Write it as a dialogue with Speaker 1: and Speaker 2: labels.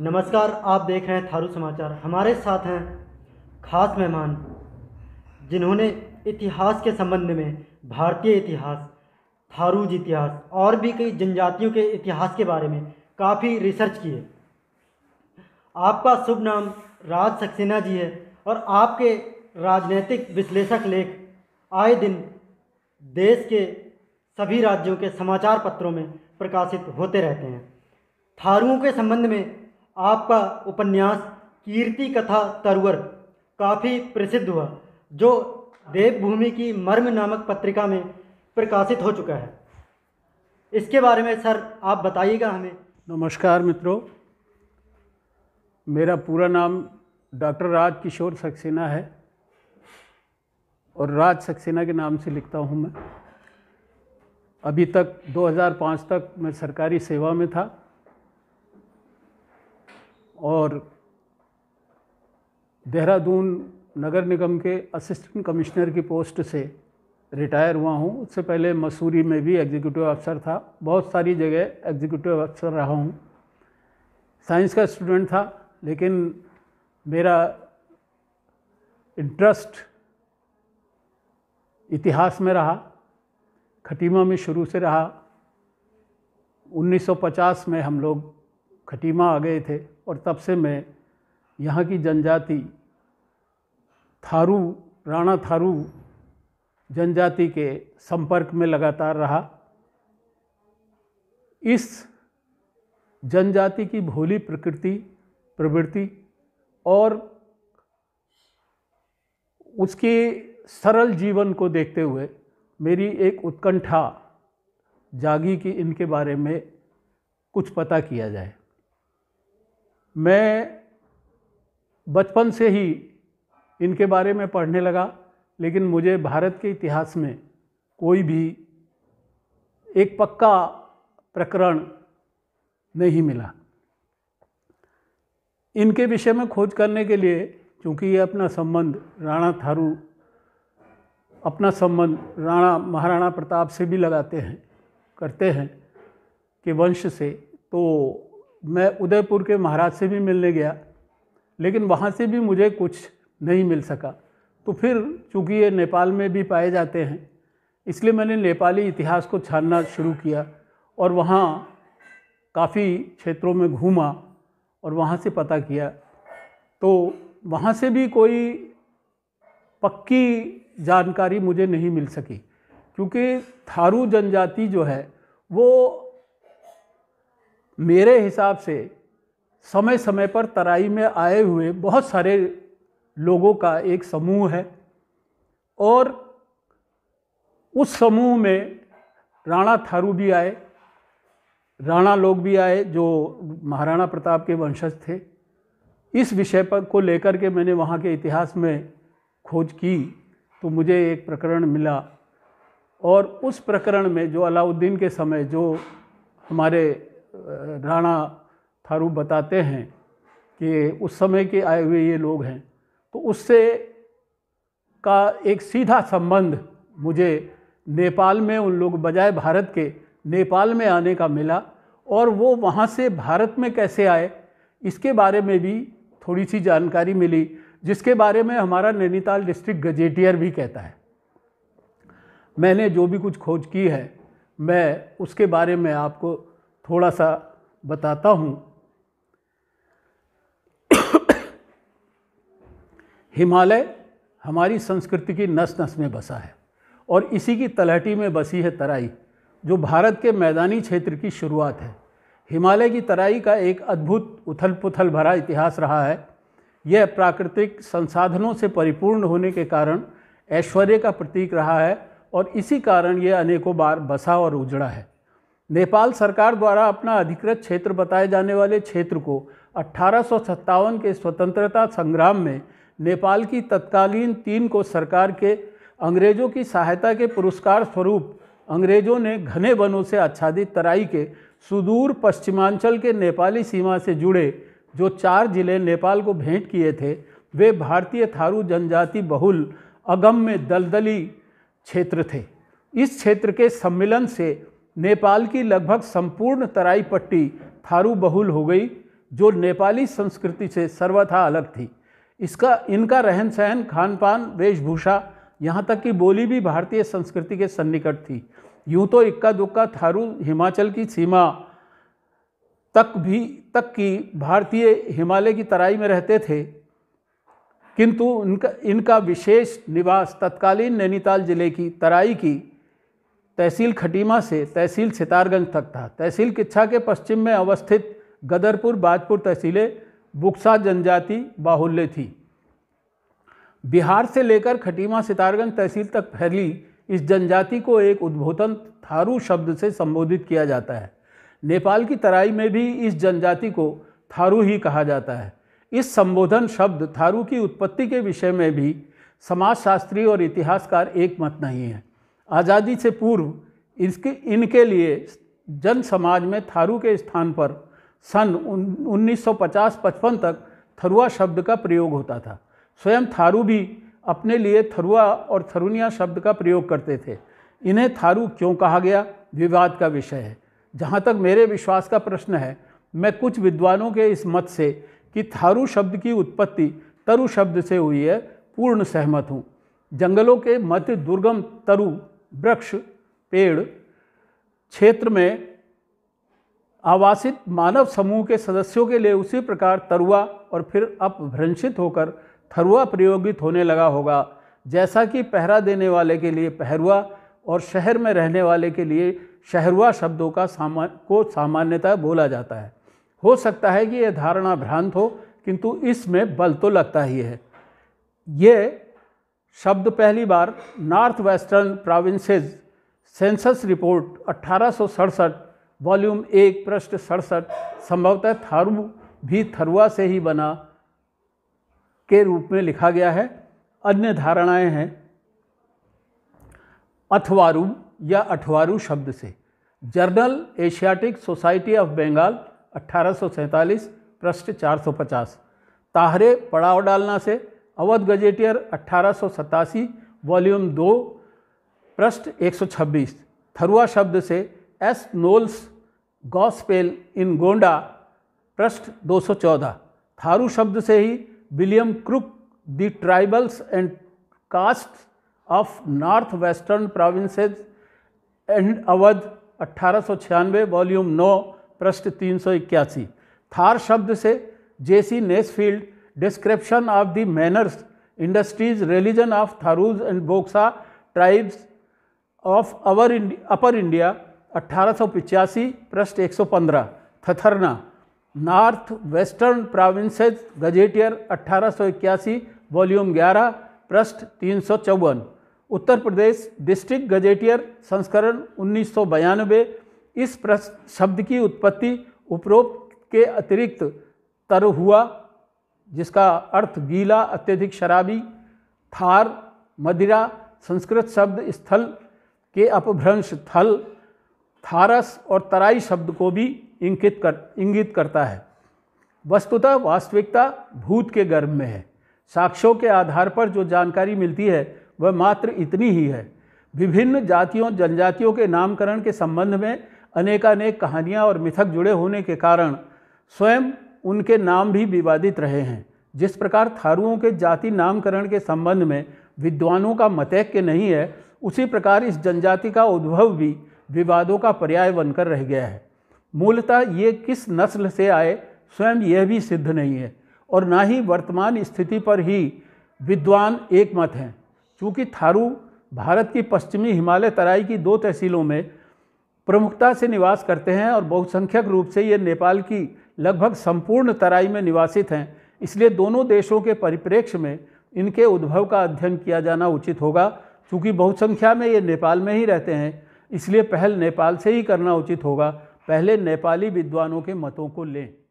Speaker 1: नमस्कार आप देख रहे हैं थारू समाचार हमारे साथ हैं खास मेहमान जिन्होंने इतिहास के संबंध में भारतीय इतिहास थारूज इतिहास और भी कई जनजातियों के इतिहास के बारे में काफ़ी रिसर्च किए आपका शुभ नाम राज सक्सेना जी है और आपके राजनीतिक विश्लेषक लेख आए दिन देश के सभी राज्यों के समाचार पत्रों में प्रकाशित होते रहते हैं थारुओं के संबंध में आपका उपन्यास कीर्ति कथा तरुवर काफ़ी प्रसिद्ध हुआ जो देवभूमि की मर्म नामक पत्रिका में प्रकाशित हो चुका है इसके बारे में सर आप बताइएगा हमें नमस्कार मित्रों मेरा पूरा नाम डॉक्टर राज किशोर सक्सेना है और राज सक्सेना के नाम से लिखता हूँ मैं अभी तक 2005 तक मैं सरकारी सेवा में था और देहरादून नगर निगम के असिस्टेंट कमिश्नर की पोस्ट से रिटायर हुआ हूँ उससे पहले मसूरी में भी एग्जीक्यूटिव अफसर था बहुत सारी जगह एग्जीक्यूटिव अफसर रहा हूँ साइंस का स्टूडेंट था लेकिन मेरा इंटरेस्ट इतिहास में रहा खटीमा में शुरू से रहा 1950 में हम लोग खटीमा आ गए थे और तब से मैं यहाँ की जनजाति थारू राणा थारू जनजाति के संपर्क में लगातार रहा इस जनजाति की भोली प्रकृति प्रवृत्ति और उसके सरल जीवन को देखते हुए मेरी एक उत्कंठा जागी कि इनके बारे में कुछ पता किया जाए मैं बचपन से ही इनके बारे में पढ़ने लगा लेकिन मुझे भारत के इतिहास में कोई भी एक पक्का प्रकरण नहीं मिला इनके विषय में खोज करने के लिए क्योंकि ये अपना संबंध राणा थारू अपना संबंध राणा महाराणा प्रताप से भी लगाते हैं करते हैं कि वंश से तो मैं उदयपुर के महाराज से भी मिलने गया लेकिन वहाँ से भी मुझे कुछ नहीं मिल सका तो फिर चूँकि ये नेपाल में भी पाए जाते हैं इसलिए मैंने नेपाली इतिहास को छानना शुरू किया और वहाँ काफ़ी क्षेत्रों में घूमा और वहाँ से पता किया तो वहाँ से भी कोई पक्की जानकारी मुझे नहीं मिल सकी क्योंकि थारू जनजाति जो है वो मेरे हिसाब से समय समय पर तराई में आए हुए बहुत सारे लोगों का एक समूह है और उस समूह में राणा थारू भी आए राणा लोग भी आए जो महाराणा प्रताप के वंशज थे इस विषय पर को लेकर के मैंने वहाँ के इतिहास में खोज की तो मुझे एक प्रकरण मिला और उस प्रकरण में जो अलाउद्दीन के समय जो हमारे राणा थारू बताते हैं कि उस समय के आए हुए ये लोग हैं तो उससे का एक सीधा संबंध मुझे नेपाल में उन लोग बजाय भारत के नेपाल में आने का मिला और वो वहाँ से भारत में कैसे आए इसके बारे में भी थोड़ी सी जानकारी मिली जिसके बारे में हमारा नैनीताल डिस्ट्रिक्ट गजेटियर भी कहता है मैंने जो भी कुछ खोज की है मैं उसके बारे में आपको थोड़ा सा बताता हूँ हिमालय हमारी संस्कृति की नस नस में बसा है और इसी की तलहटी में बसी है तराई जो भारत के मैदानी क्षेत्र की शुरुआत है हिमालय की तराई का एक अद्भुत उथल पुथल भरा इतिहास रहा है यह प्राकृतिक संसाधनों से परिपूर्ण होने के कारण ऐश्वर्य का प्रतीक रहा है और इसी कारण यह अनेकों बार बसा और उजड़ा है नेपाल सरकार द्वारा अपना अधिकृत क्षेत्र बताए जाने वाले क्षेत्र को अट्ठारह के स्वतंत्रता संग्राम में नेपाल की तत्कालीन तीन को सरकार के अंग्रेज़ों की सहायता के पुरस्कार स्वरूप अंग्रेज़ों ने घने वनों से आच्छादित तराई के सुदूर पश्चिमांचल के नेपाली सीमा से जुड़े जो चार जिले नेपाल को भेंट किए थे वे भारतीय थारू जनजाति बहुल अगम में दलदली क्षेत्र थे इस क्षेत्र के सम्मिलन से नेपाल की लगभग संपूर्ण तराई पट्टी थारू बहुल हो गई जो नेपाली संस्कृति से सर्वथा अलग थी इसका इनका रहन सहन खान पान वेशभूषा यहाँ तक कि बोली भी भारतीय संस्कृति के सन्निकट थी यूँ तो इक्का दुक्का थारू हिमाचल की सीमा तक भी तक की भारतीय हिमालय की तराई में रहते थे किंतु इनका इनका विशेष निवास तत्कालीन नैनीताल जिले की तराई की तहसील खटीमा से तहसील सितारगंज तक था तहसील किच्छा के पश्चिम में अवस्थित गदरपुर बाजपुर तहसीलें बुक्सा जनजाति बाहुल्य थी बिहार से लेकर खटीमा सितारगंज तहसील तक फैली इस जनजाति को एक उद्भोतन थारू शब्द से संबोधित किया जाता है नेपाल की तराई में भी इस जनजाति को थारू ही कहा जाता है इस संबोधन शब्द थारू की उत्पत्ति के विषय में भी समाजशास्त्री और इतिहासकार एक मत नहीं है आज़ादी से पूर्व इसके इनके लिए जन समाज में थारू के स्थान पर सन 1950-55 तक थरुआ शब्द का प्रयोग होता था स्वयं थारू भी अपने लिए थरुआ और थरुनिया शब्द का प्रयोग करते थे इन्हें थारू क्यों कहा गया विवाद का विषय है जहाँ तक मेरे विश्वास का प्रश्न है मैं कुछ विद्वानों के इस मत से कि थारू शब्द की उत्पत्ति तरु शब्द से हुई है पूर्ण सहमत हूँ जंगलों के मध्य दुर्गम तरु वृक्ष पेड़ क्षेत्र में आवासित मानव समूह के सदस्यों के लिए उसी प्रकार तरुआ और फिर अपभ्रंशित होकर थरुआ प्रयोगित होने लगा होगा जैसा कि पहरा देने वाले के लिए पहरुआ और शहर में रहने वाले के लिए शहरुआ शब्दों का सामा को सामान्यतः बोला जाता है हो सकता है कि यह धारणा भ्रांत हो किंतु इसमें बल तो लगता ही है ये शब्द पहली बार North Western Provinces census report अट्ठारह वॉल्यूम एक पृष्ठ सड़सठ संभवतः थारू भी थरुआ से ही बना के रूप में लिखा गया है अन्य धारणाएं हैं अथवारू या अठवारू शब्द से journal Asiatic Society of Bengal अट्ठारह पृष्ठ 450 ताहरे पड़ाव डालना से अवध गजेटियर अट्ठारह वॉल्यूम दो पृष्ठ 126 थरुआ शब्द से S Knowles gospel in Gonda पृष्ठ 214 थारू शब्द से ही William Crooke the tribals and caste of North Western Provinces and Awadh अट्ठारह वॉल्यूम नौ पृष्ठ तीन थार शब्द से जेसी नेसफील्ड description of the manners, industries, religion of Tharus and Boksa tribes of our Indi Upper India 1885 पृष्ठ 115 थथरना North Western Provinces gazetteer 1881 volume 11 पृष्ठ तीन उत्तर प्रदेश district gazetteer संस्करण उन्नीस इस शब्द की उत्पत्ति उपरोक्त के अतिरिक्त तर हुआ जिसका अर्थ गीला अत्यधिक शराबी थार मदिरा संस्कृत शब्द स्थल के अपभ्रंश थल थारस और तराई शब्द को भी इंकित कर इंगित करता है वस्तुतः वास्तविकता भूत के गर्भ में है साक्ष्यों के आधार पर जो जानकारी मिलती है वह मात्र इतनी ही है विभिन्न जातियों जनजातियों के नामकरण के संबंध में अनेकानेक कहानियाँ और मिथक जुड़े होने के कारण स्वयं उनके नाम भी विवादित रहे हैं जिस प्रकार थारुओं के जाति नामकरण के संबंध में विद्वानों का मतैक्य नहीं है उसी प्रकार इस जनजाति का उद्भव भी विवादों का पर्याय बनकर रह गया है मूलतः ये किस नस्ल से आए स्वयं यह भी सिद्ध नहीं है और ना ही वर्तमान स्थिति पर ही विद्वान एक मत हैं चूँकि थारू भारत की पश्चिमी हिमालय तराई की दो तहसीलों में प्रमुखता से निवास करते हैं और बहुसंख्यक रूप से ये नेपाल की लगभग संपूर्ण तराई में निवासित हैं इसलिए दोनों देशों के परिप्रेक्ष्य में इनके उद्भव का अध्ययन किया जाना उचित होगा चूँकि बहुसंख्या में ये नेपाल में ही रहते हैं इसलिए पहल नेपाल से ही करना उचित होगा पहले नेपाली विद्वानों के मतों को लें